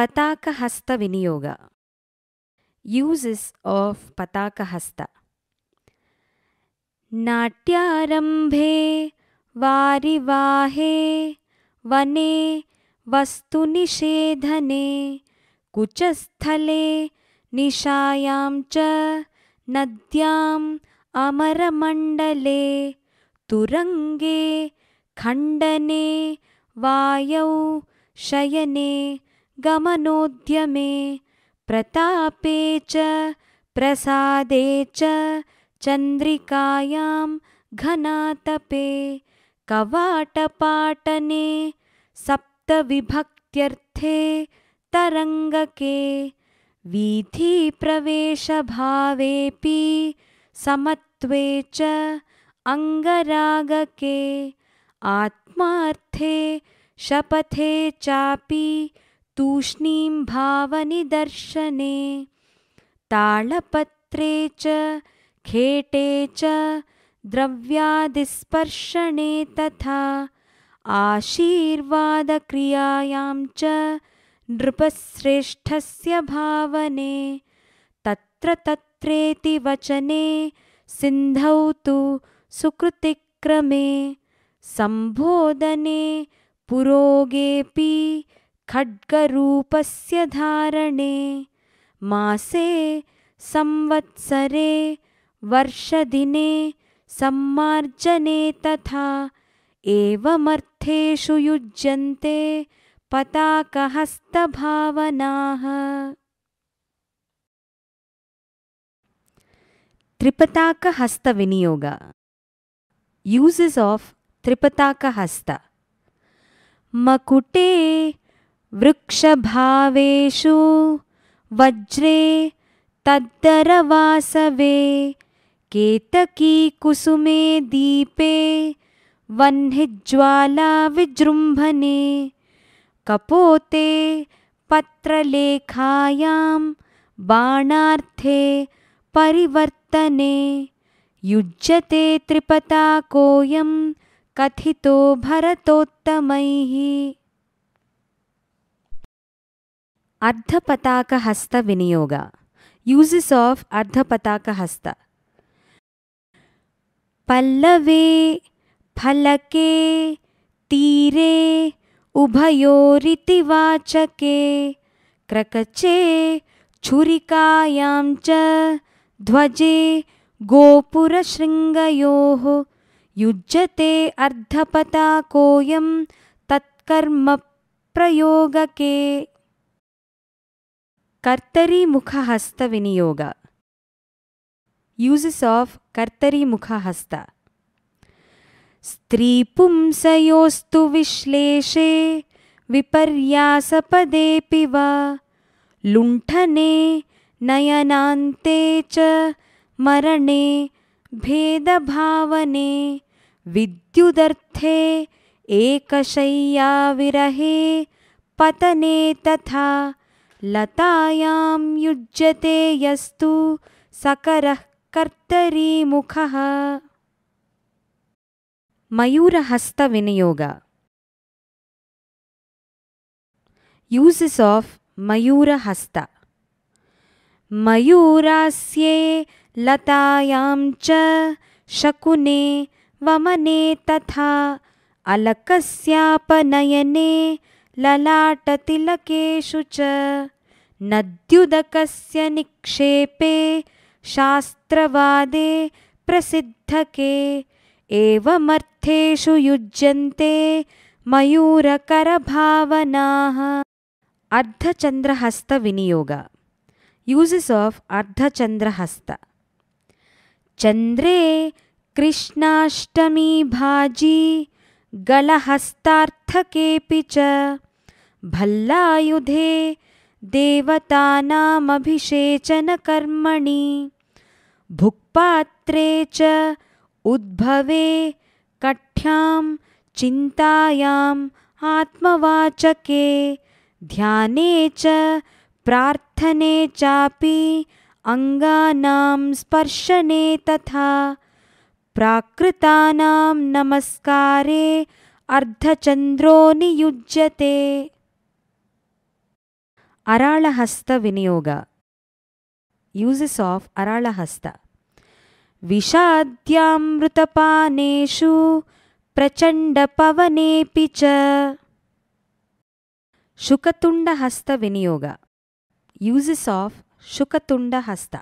Patakahasta Vinyoga Uses of Patakahasta नाट्यारम्भे वारिवाहे वने वस्तुनिषेधने कुचस्थले निशायां च नद्याम् अमरमण्डले तुरङ्गे खण्डने वायौ शयने गमनोद्यमे प्रतापे च प्रसादे च चन्द्रिकायां घनातपे कवाटपाटने सप्तविभक्त्यर्थे तरङ्गके वीथिप्रवेशभावेऽपि समत्वे च अङ्गरागके आत्मार्थे शपथे चापि तूष्णीं भावनिदर्शने तालपत्रे च खेटे च द्रव्यादिस्पर्शने तथा आशीर्वादक्रियायां च नृपश्रेष्ठस्य भावने तत्र वचने सिन्धौ तु सुकृतिक्रमे सम्बोधने पुरोगेऽपि खड्गरूपस्य धारणे मासे संवत्सरे वर्षदिने सम्मार्जने तथा एवमर्थेषु युज्यन्ते पताकहस्तभावनाः त्रिपताकहस्तविनियोग यूसेस् आफ् त्रिपताकहस्त मकुटे वृक्षभावेषु वज्रे तद्दरवासवे केतकीकुसुमे दीपे विजृंभने कपोते पत्रलेखायां बाणार्थे परिवर्तने युज्यते त्रिपताकोऽयं कथितो भरतोत्तमैः अर्धपताकहस्त వినియోగ యూజెస్ ऑफ अर्धपताकहस्त पल्लवे फलके तीरे उभयोरिति वाचके क्रकचे छुरिकायां च ध्वजे गोपुरशृङ्गयोः युज्यते तत्कर्म प्रयोगके ಕರ್ತರಿಮುಖಹಸ್ತವಿನಿಯೋಗ ಯೂಸಸ್ ಆಫ್ ಕರ್ತರಿಮುಖಹಸ್ತ स्त्रीपुंसयोस्तु विश्लेषे विपर्यासपदेऽपि वा लुण्ठने नयनान्ते च मरणे भेदभावने विद्युदर्थे एकशय्याविरहे पतने तथा लतायां युज्यते यस्तु सकरः कर्तरी मुखः मयूरहस्तविनियोग यूसस् आफ् मयूरहस्त मयूरास्ये लतायां च शकुने वमने तथा अलकस्यापनयने ललाटतिलकेषु च नद्युदकस्य निक्षेपे शास्त्रवादे प्रसिद्धके एवमर्थेषु युज्यन्ते मयूरकरभावनाः अर्धचन्द्रहस्तविनियोग यूसस् आफ् अर्धचन्द्रहस्त चन्द्रे कृष्णाष्टमी भाजी गलहस्तार्थकेऽपि च भल्लायुधे देवतानामभिषेचनकर्मणि भुक्पात्रे च उद्भवे कठ्यां चिन्तायाम् आत्मवाचके ध्याने च प्रार्थने चापि अङ्गानां स्पर्शने तथा प्राकृतानां नमस्कारे ಅರ್ಧಚಂದ್ರೋ ನಿಯುಜ್ಯತೆ ಅರಾಳಹಸ್ತ ವಿನಿಯೋಗ ಯೂಸಸ್ ಆಫ್ ಅರಾಳಹಸ್ತ ವಿಷಾದ್ಯಾಮೃತಪಾನೇಷು ಪ್ರಚಂಡ ಪವನೇಪಿ ಚ ಶುಕತುಂಡ ಹಸ್ತ ವಿನಿಯೋಗ ಯೂಸಸ್ ಆಫ್ ಶುಕತುಂಡ ಹಸ್ತ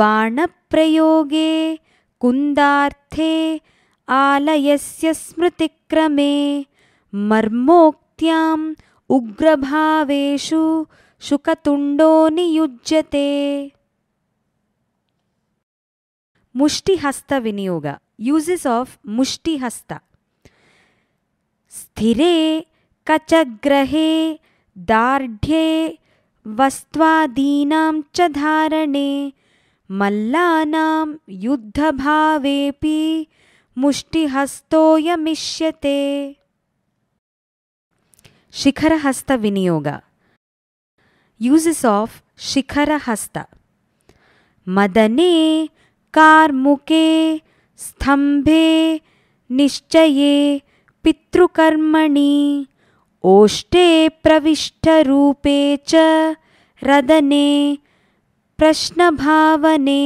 ಬಾಣಪ್ರಯೋಗೇ कुन्दार्थे आलयस्य स्मृतिक्रमे मर्मोक्त्याम् उग्रभावेषु शुकतुण्डो नियुज्यते मुष्टिहस्तविनियोग यूसेस् आफ् मुष्टिहस्त स्थिरे कचग्रहे दार्ढ्ये वस्त्वादीनां च धारणे मल्लानां युद्धभावेऽपि मुष्टिहस्तोऽयमिष्यते शिखरहस्तविनियोग यूसेस् ऑफ शिखरहस्त मदने कार्मुके स्तंभे निश्चये पितृकर्मणि ओष्ठे प्रविष्टरूपे च रदने प्रश्न भावने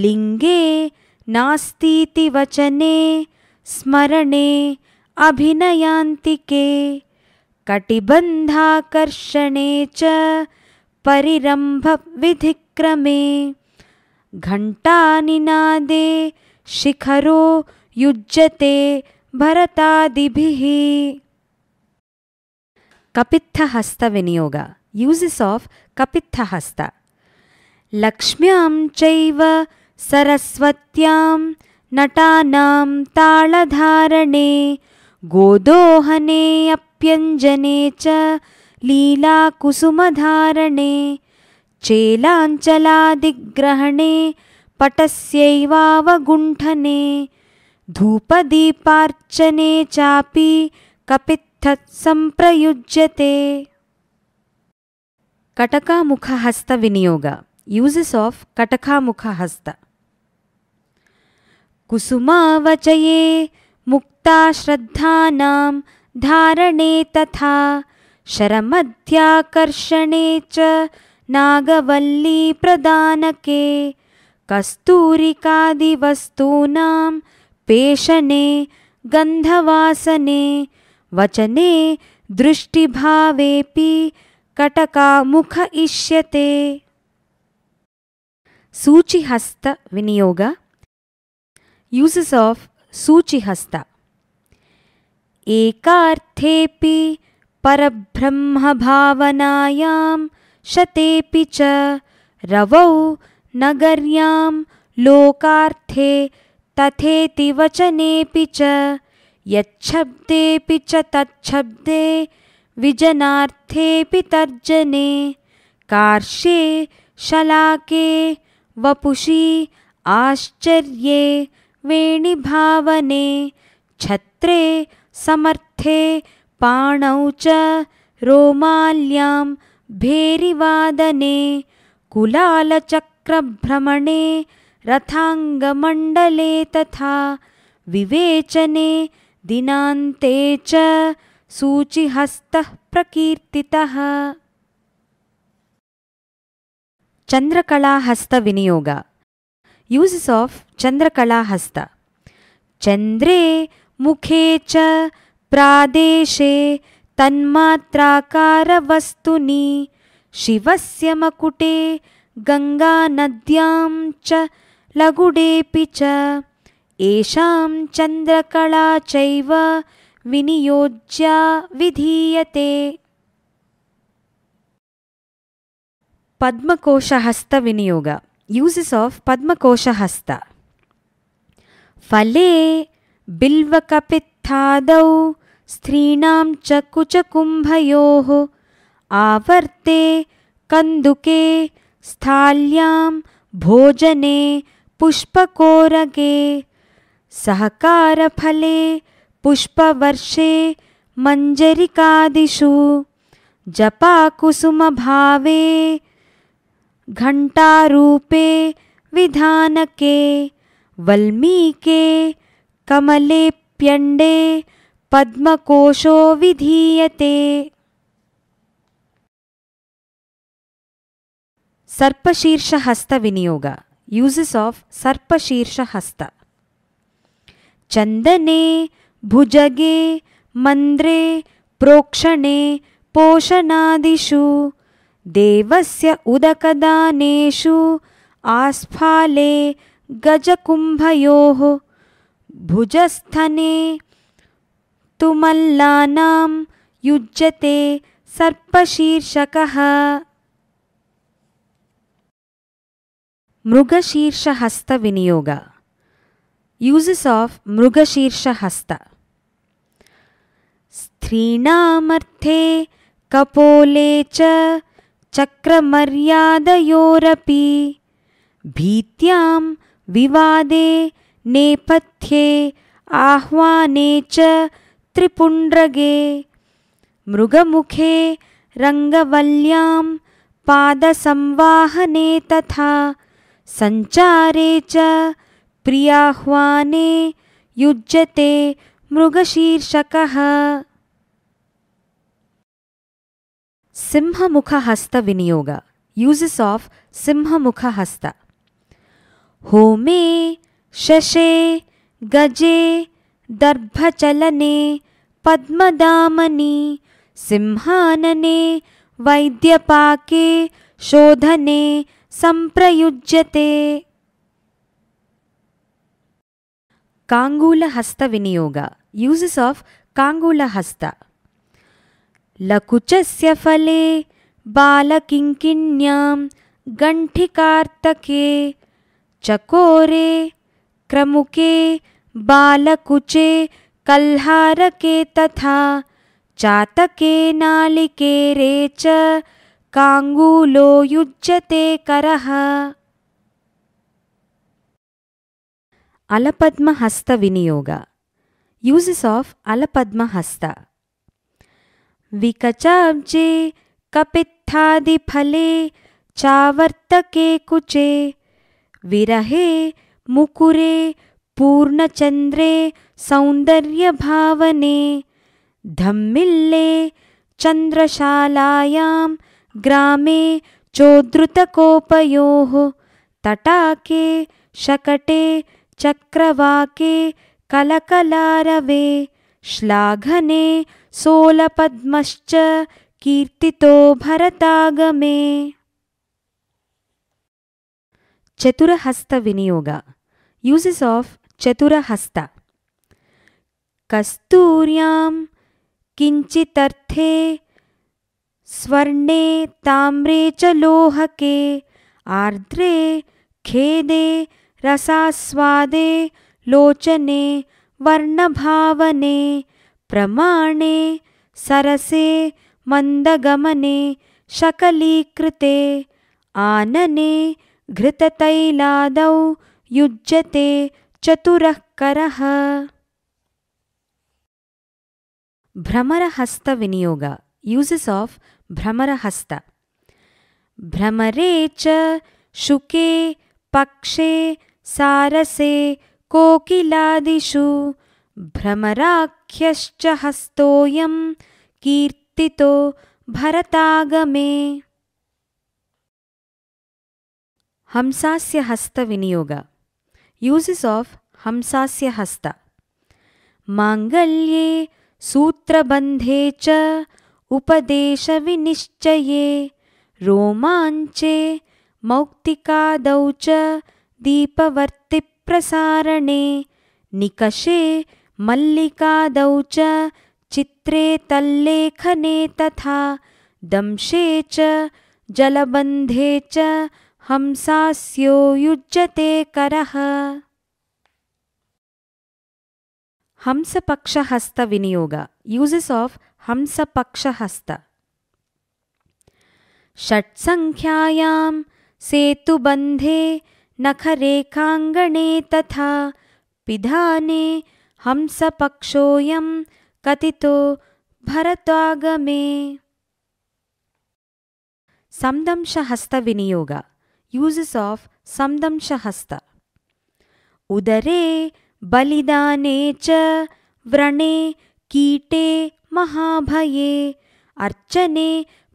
लिंगे नास्तीति वचने स्मरणे अभिनयांतिके कटिबंधाकर्षणे च घंटा निनादे शिखरो युज्यते भरतादिभिः यूजेस ऑफ कपित्थ हस्ता लक्ष्म्यां चैव सरस्वत्यां नटानां ताळधारणे गोदोहने अप्यञ्जने च लीलाकुसुमधारणे चेलाञ्चलादिग्रहणे पटस्यैवावगुण्ठने धूपदीपार्चने चापि कपित्थत्सम्प्रयुज्यते कटकामुखहस्तविनियोग uses ऑफ Katakamukha Hasta. कुसुमावचये मुक्ता श्रद्धानां धारणे तथा शरमध्याकर्षणे च नागवल्लीप्रदानके कस्तूरिकादिवस्तूनां पेशने गंधवासने वचने कटका मुख इष्यते Suchihasta Viniyoga Uses of Suchihasta एकार्थेऽपि परब्रह्मभावनायां शतेऽपि च रवौ नगर्यां लोकार्थे तथेति वचनेऽपि च यच्छब्देऽपि च तच्छब्दे विजनार्थेऽपि तर्जने कार्षे शलाके आश्चर्य वेणी भावने छत्रे समर्थे पाणौ च रोमाल्यां भेरिवादने कुलालचक्रभ्रमणे रथाङ्गमण्डले तथा विवेचने दिनान्ते च सूचिहस्तः प्रकीर्तितः चन्द्रकलाहस्तविनियोगा यूसिस् आफ् चन्द्रकलाहस्त चन्द्रे मुखे च प्रादेशे तन्मात्राकारवस्तुनि शिवस्य मकुटे गङ्गानद्यां च लगुडेऽपि च एषां चन्द्रकला चैव विनियोज्या विधीयते Padmakosha Vinyoga Uses of Padmakosha Hasta Phale Bilvakapithadau Strinam Chakuchakumbhayoho Avarthe Kanduke Sthalyam Bhojane Pushpakorage सहकारफले पुष्पवर्षे मञ्जरिकादिषु जपाकुसुमभावे घंटारूपे विधानके वल्मीके कमलेऽप्यण्डे पद्मकोशो विधीयते यूजेस ऑफ सर्पशीर्ष सर्पशीर्षहस्त चंदने भुजगे मंद्रे प्रोक्षणे पोषणादिषु देवस्य उदकदानेषु आस्फाले गजकुम्भयोः भुजस्थने तुमल्लानां युज्यते सर्पशीर्षकः मृगशीर्षहस्तविनियोग यूजस् आफ् मृगशीर्षहस्त स्त्रीणामर्थे कपोले च चक्रमर्यादयोरपि भीत्यां विवादे नेपथ्ये आह्वाने च त्रिपुण्ड्रगे मृगमुखे रङ्गवल्ल्यां पादसंवाहने तथा सञ्चारे च प्रियाह्वाने युज्यते मृगशीर्षकः Simhamukha Vinyoga uses of Simhamukha Hasta. होमे शशे गजे दर्भचलने पद्मदामनि सिंहानने वैद्यपाके शोधने संप्रयुज्यते काङ्गूलहस्तविनियोग यूसस् आफ् काङ्गूलहस्त लकुचस्य फले बालकिङ्किण्यां गण्ठिकार्तके चकोरे क्रमुके बालकुचे कल्हारके तथा चातके नालिके रेच काङ्गूलो युज्यते करः Alapadma Hasta Viniyoga Uses of Alapadma Hasta विकचाब्जे फले चावर्तके कुचे विरहे मुकुरे सौंदर्य भावने धम्मिल्ले चन्द्रशालायां ग्रामे चोद्धृतकोपयोः तटाके शकटे चक्रवाके कलकलारवे श्लाघने सोलपद्मश्च कीर्तितो भरतागमे चतुरहस्त विनियोग यूजेस ऑफ चतुरहस्त कस्तूर्यां किंचितर्थे स्वर्णे ताम्रे च लोहके आर्द्रे खेदे रसास्वादे लोचने वर्णभावने भावने प्रमाणे सरसे मंदगमने शकलीकृते आनने घृततैलादौ युज्यते चतुरः करः भ्रमरहस्तविनियोग यूसस् आफ् भ्रमरहस्त भ्रमरे च शुके पक्षे सारसे कोकिलादिषु भ्रमराक् मुख्य हस्तोयम् कीर्तितो भरतागमे हंसास्य हस्त विनियोग यूजेस ऑफ हंसास्य हस्त मांगल्ये सूत्रबंधे च उपदेश विनिश्चये रोमांचे मौक्तिकादौ च दीपवर्ति प्रसारणे निकषे मल्लिकादौ च चित्रे तल्लेखने तथा दंशे च जलबंधे च हंसास्यो युज्यते करह हंसपक्ष विनियोग यूजेस ऑफ हंसपक्ष हस्त षट नखरेखांगणे तथा पिधाने हंसपक्षोऽयं कथितो भरत्वागमे सन्दंशहस्तविनियोग यूसस् आफ् सन्दंशहस्त उदरे बलिदाने च व्रणे कीटे महाभये अर्चने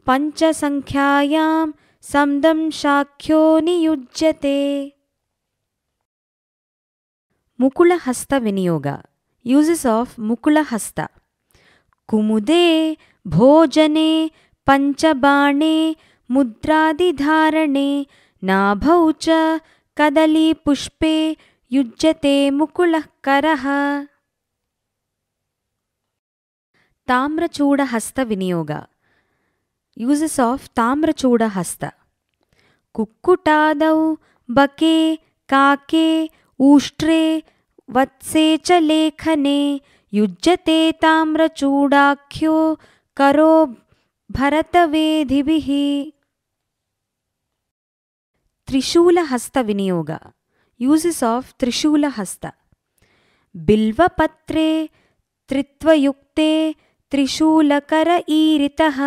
पञ्चसङ्ख्यायां सन्दंशाख्यो नियुज्यते मुकुलहस्तविनियोग uses of Mukulahasta. Kumude, Bhojane, Panchabane, Mudradidharane, Nabhau cha, Kadali Pushpe, Yujjate Mukulah Karaha. Tamrachuda Hasta Vinyoga Uses of Tamrachuda Hasta कुक्कुटादौ बके काके ऊष्ट्रे वत्से च लेखने युज्यते ताम्रचूडाख्यो करो त्रिशूल हस्त भरतवेधिभिः त्रिशूलहस्तविनियोग यूसस् आफ् त्रिशूलहस्त बिल्वपत्रे त्रित्वयुक्ते त्रिशूलकर ईरितः